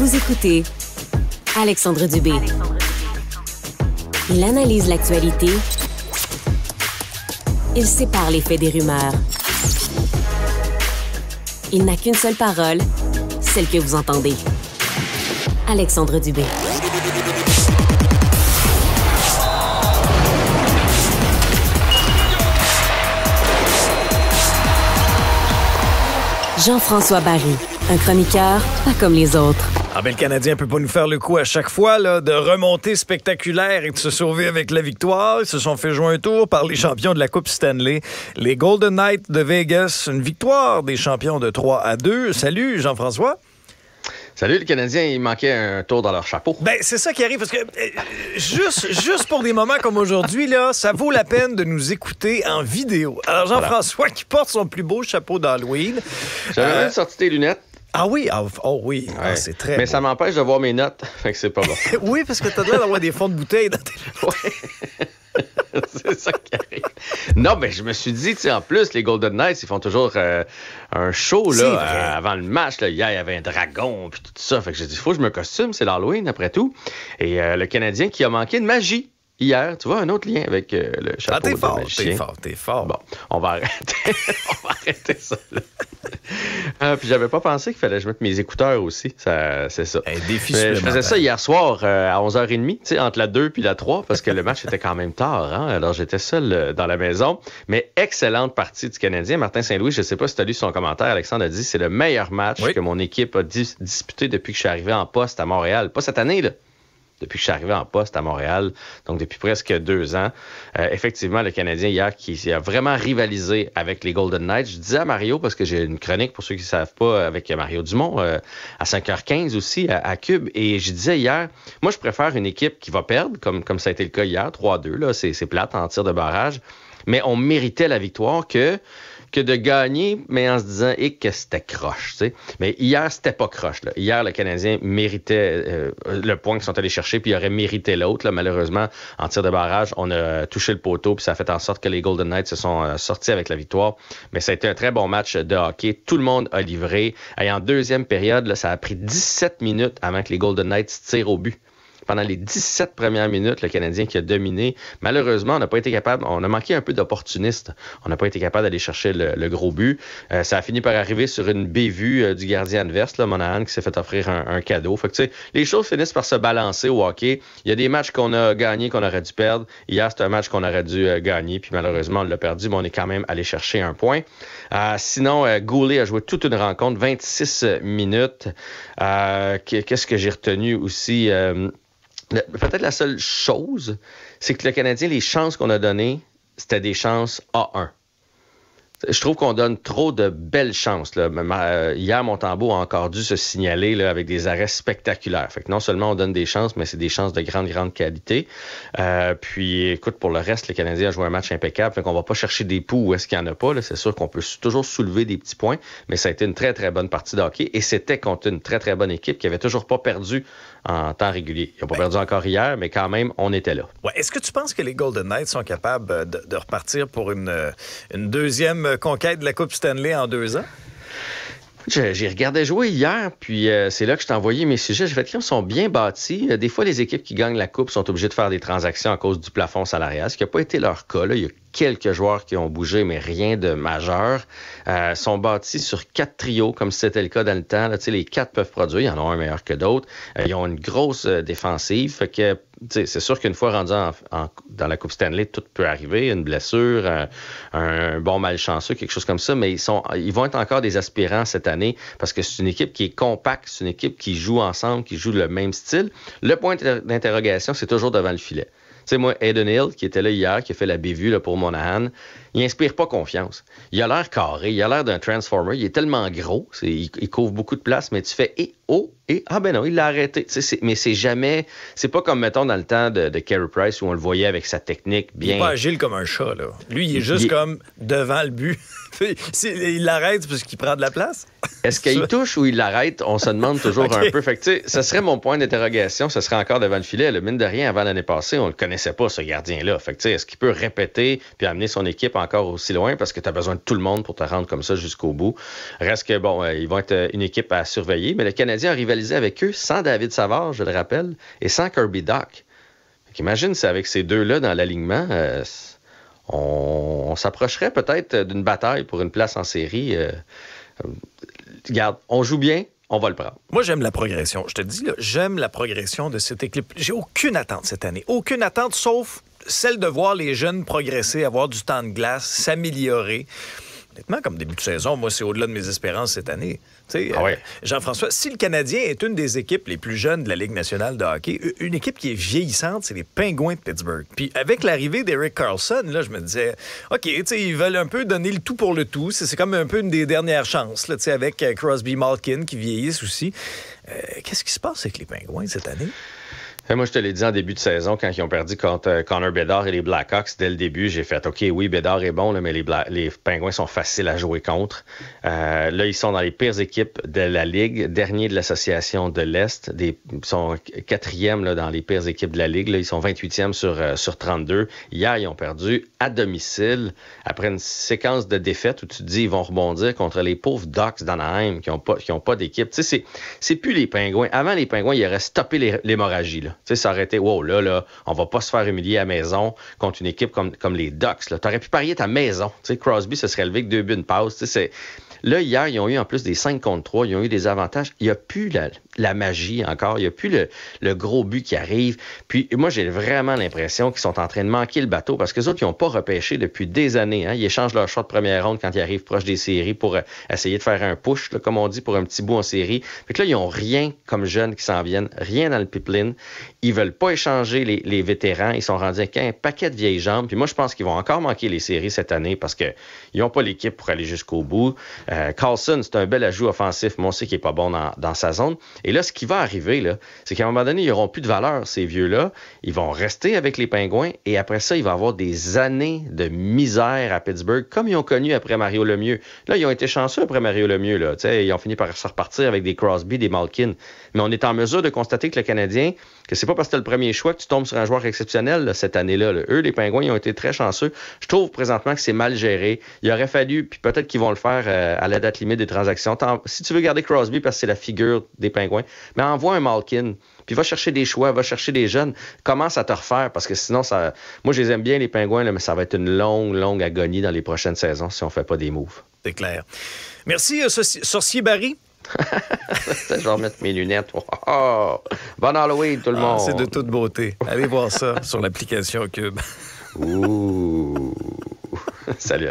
Vous écoutez Alexandre Dubé. Il analyse l'actualité. Il sépare les faits des rumeurs. Il n'a qu'une seule parole, celle que vous entendez. Alexandre Dubé. Jean-François Barry, un chroniqueur pas comme les autres. Ah ben, le Canadien peut pas nous faire le coup à chaque fois de remonter spectaculaire et de se sauver avec la victoire. Ils se sont fait jouer un tour par les champions de la Coupe Stanley. Les Golden Knights de Vegas, une victoire des champions de 3 à 2. Salut Jean-François. Salut, le Canadien, il manquait un tour dans leur chapeau. Ben, c'est ça qui arrive, parce que euh, juste, juste pour des moments comme aujourd'hui, là, ça vaut la peine de nous écouter en vidéo. Alors, Jean-François qui porte son plus beau chapeau d'Halloween. J'avais euh, sorti tes lunettes. Ah oui, ah, oh oui, ah, c'est très. Mais ça m'empêche de voir mes notes, fait que c'est pas bon. oui, parce que t'as l'air d'avoir des fonds de bouteille dans tes. c'est ça qui arrive. Non, mais je me suis dit, tu sais, en plus, les Golden Knights, ils font toujours euh, un show là, euh, avant le match. Là. Hier, il y avait un dragon, puis tout ça. Fait que j'ai dit, faut que je me costume, c'est l'Halloween après tout. Et euh, le Canadien qui a manqué de magie hier, tu vois, un autre lien avec euh, le ah, chapeau ah, t'es fort, T'es fort, t'es fort. Bon, on va arrêter, ça. Là. Ah, puis j'avais pas pensé qu'il fallait que je mette mes écouteurs aussi. c'est ça. Eh, défi je faisais ça hier soir euh, à 11h30, entre la 2 puis la 3, parce que le match était quand même tard. Hein. Alors j'étais seul euh, dans la maison. Mais excellente partie du Canadien. Martin Saint-Louis, je sais pas si tu as lu son commentaire. Alexandre a dit c'est le meilleur match que mon équipe a disputé depuis que je suis arrivé en poste à Montréal. Pas cette année, là depuis que je suis arrivé en poste à Montréal, donc depuis presque deux ans. Euh, effectivement, le Canadien hier qui a vraiment rivalisé avec les Golden Knights. Je disais à Mario, parce que j'ai une chronique pour ceux qui ne savent pas, euh, avec Mario Dumont, euh, à 5h15 aussi à, à, Cube, et je disais hier, moi je préfère une équipe qui va perdre, comme, comme ça a été le cas hier, 3-2, là, c'est, c'est plate en tir de barrage, mais on méritait la victoire que que de gagner, mais en se disant et eh, que c'était croche. sais. Mais hier, c'était pas croche. Là. Hier, le Canadien méritait euh, le point qu'ils sont allés chercher, puis il aurait mérité l'autre. Malheureusement, en tir de barrage, on a touché le poteau, puis ça a fait en sorte que les Golden Knights se sont euh, sortis avec la victoire. Mais ça a été un très bon match de hockey. Tout le monde a livré. Et en deuxième période, là, ça a pris 17 minutes avant que les Golden Knights tirent au but pendant les 17 premières minutes, le Canadien qui a dominé. Malheureusement, on n'a pas été capable, on a manqué un peu d'opportunistes. On n'a pas été capable d'aller chercher le, gros but. Euh, ça a fini par arriver sur une bévue euh, du gardien adverse, le Monahan, qui s'est fait offrir un, cadeau. Fait que, les choses finissent par se balancer au hockey. Il y a des matchs qu'on a gagnés qu'on aurait dû perdre. Hier, c'était un match qu'on aurait dû euh, gagner, puis malheureusement, on l'a perdu, mais on est quand même allé chercher un point. sinon, Goulet a joué toute une rencontre, 26 minutes. Qu'est-ce que j'ai retenu aussi? Peut-être la seule chose, c'est que le Canadien, les chances qu'on a données, c'était des chances A1 je trouve qu'on donne trop de belles chances. Hier, Montambeau a encore dû se signaler avec des arrêts spectaculaires. Fait non seulement on donne des chances, mais c'est des chances de grande, grande qualité. Euh, puis, écoute, pour le reste, les Canadiens a joué un match impeccable. Fait qu'on va pas chercher des poux où est-ce qu'il n'y en a pas. C'est sûr qu'on peut toujours soulever des petits points, mais ça a été une très, très bonne partie de hockey. Et c'était contre une très, très bonne équipe qui n'avait toujours pas perdu en temps régulier. Ils n'ont pas perdu encore hier, mais quand même, on était là. Est-ce que tu penses que les Golden Knights sont capables de, repartir pour une, une deuxième conquête de la Coupe Stanley en deux ans. J'ai regardé jouer hier, puis euh, c'est là que je t'ai envoyé mes sujets. je fait qu'ils sont bien bâtis. Euh, des fois, les équipes qui gagnent la Coupe sont obligées de faire des transactions à cause du plafond salarial, ce qui n'a pas été leur cas. Là. Il y a quelques joueurs qui ont bougé, mais rien de majeur. Euh, sont bâtis sur quatre trios, comme c'était le cas dans le temps. les quatre peuvent produire, il y en a un meilleur que d'autres. Euh, ils ont une grosse euh, défensive. c'est sûr qu'une fois rendu dans la Coupe Stanley, tout peut arriver, une blessure, un, bon malchanceux, quelque chose comme ça, mais ils, ils vont être encore des aspirants cette année parce que c'est une équipe qui est compacte, c'est une équipe qui joue ensemble, qui joue le même style. Le point d'interrogation, c'est toujours devant le filet sais, moi, Aiden Hill, qui était là hier, qui a fait la bévue pour Monahan, il inspire pas confiance. Il a l'air carré, il a l'air d'un Transformer, il est tellement gros, il, couvre beaucoup de place, mais tu fais, Oh, et ah ben non, il l'a arrêté. mais c'est jamais. C'est pas comme, mettons, dans le temps de, de Carey Price où on le voyait avec sa technique bien. Il est pas agile comme un chat, là. Lui, il est juste comme devant le but. il l'arrête parce qu'il prend de la place. Est-ce qu'il touche ou il l'arrête? On se demande toujours un peu. Fait ce serait mon point d'interrogation. Ce serait encore devant le filet. Le mine de rien, avant l'année passée, on le connaissait pas, ce gardien-là. Fait est-ce qu'il peut répéter puis amener son équipe encore aussi loin? Parce que tu as besoin de tout le monde pour te rendre comme ça jusqu'au bout. Reste que, bon, euh, ils vont être euh, une équipe à surveiller, mais le Canadien Canadien a avec eux sans David Savard, je le rappelle, et sans Kirby Doc. Imagine si avec ces deux-là dans l'alignement, euh, on, s'approcherait peut-être d'une bataille pour une place en série. regarde, euh, euh, on joue bien, on va le prendre. Moi, j'aime la progression. Je te dis, j'aime la progression de cette équipe. J'ai aucune attente cette année. Aucune attente, sauf celle de voir les jeunes progresser, avoir du temps de glace, s'améliorer honnêtement, comme début de saison, moi, c'est au-delà de mes espérances cette année. Ah euh, Jean-François, si le Canadien est une des équipes les plus jeunes de la Ligue nationale de hockey, une équipe qui est vieillissante, c'est les Pingouins de Pittsburgh. Puis avec l'arrivée d'Eric Carlson, là, je me disais, OK, ils veulent un peu donner le tout pour le tout. C'est comme un peu une des dernières chances, avec euh, Crosby Malkin qui vieillissent aussi. Euh, qu'est-ce qui se passe avec les Pingouins cette année? Ben, moi, je te l'ai dit en début de saison, quand ils ont perdu contre euh, Connor Bedard et les Blackhawks, dès le début, j'ai fait OK, oui, Bedard est bon, là, mais les, les Pingouins sont faciles à jouer contre. Euh, là, ils sont dans les pires équipes de la Ligue, dernier de l'association de l'Est. Ils sont quatrième dans les pires équipes de la Ligue. ils sont 28e sur, euh, sur 32. Hier, ils ont perdu à domicile après une séquence de défaites où tu te dis ils vont rebondir contre les pauvres Ducks d'Anaheim qui n'ont pas, qui ont pas d'équipe. Tu sais, c'est plus les Pingouins. Avant les Pingouins, ils auraient stoppé l'hémorragie. Tu sais, ça aurait été, wow, là, là, on va pas se faire humilier à maison contre une équipe comme, comme les Ducks. Tu aurais pu parier ta maison. Tu Crosby se serait levé avec deux buts, de pause. Tu là, hier, ils ont eu en plus des 5 contre 3, ils ont eu des avantages. Il n'y a plus la, magie encore, il n'y a plus le, gros but qui arrive. Puis moi, j'ai vraiment l'impression qu'ils sont en train de manquer le bateau parce que autres, ils n'ont pas repêché depuis des années. Hein. Ils échangent leur choix de première ronde quand ils arrivent proche des séries pour euh, essayer de faire un push, comme on dit, pour un petit bout en série. Fait que là, ils n'ont rien comme jeunes qui s'en viennent, rien dans le pipeline. Ils ne veulent pas échanger les, vétérans. Ils sont rendus avec un paquet de vieilles jambes. Puis moi, je pense qu'ils vont encore manquer les séries cette année parce qu'ils n'ont pas l'équipe pour aller jusqu'au bout. Euh, Carlson, c'est un bel ajout offensif, mais on sait qu'il n'est pas bon dans, sa zone. Et là, ce qui va arriver, là, c'est qu'à un moment donné, ils n'auront plus de valeur, ces vieux-là. Ils vont rester avec les pingouins et après ça, il va avoir des années de misère à Pittsburgh, comme ils ont connu après Mario Lemieux. Là, ils ont été chanceux après Mario Lemieux. Là. ils ont fini par se repartir avec des Crosby, des Malkin. Mais on est en mesure de constater que le Canadien, que c'est pas parce que tu le premier choix que tu tombes sur un joueur exceptionnel cette année-là. Eux, les Pingouins, ils ont été très chanceux. Je trouve présentement que c'est mal géré. Il aurait fallu, puis peut-être qu'ils vont le faire euh, à la date limite des transactions. Si tu veux garder Crosby parce que c'est la figure des Pingouins, mais envoie un Malkin puis va chercher des choix, va chercher des jeunes, commence à te refaire parce que sinon ça moi je les aime bien les pingouins mais ça va être une longue longue agonie dans les prochaines saisons si on ne fait pas des moves. C'est clair. Merci euh, Sorcier Barry. je vais remettre mes lunettes. Bon Halloween, tout le ah, monde! c'est de toute beauté. Allez voir ça sur l'application Cube. Ouh! Salut,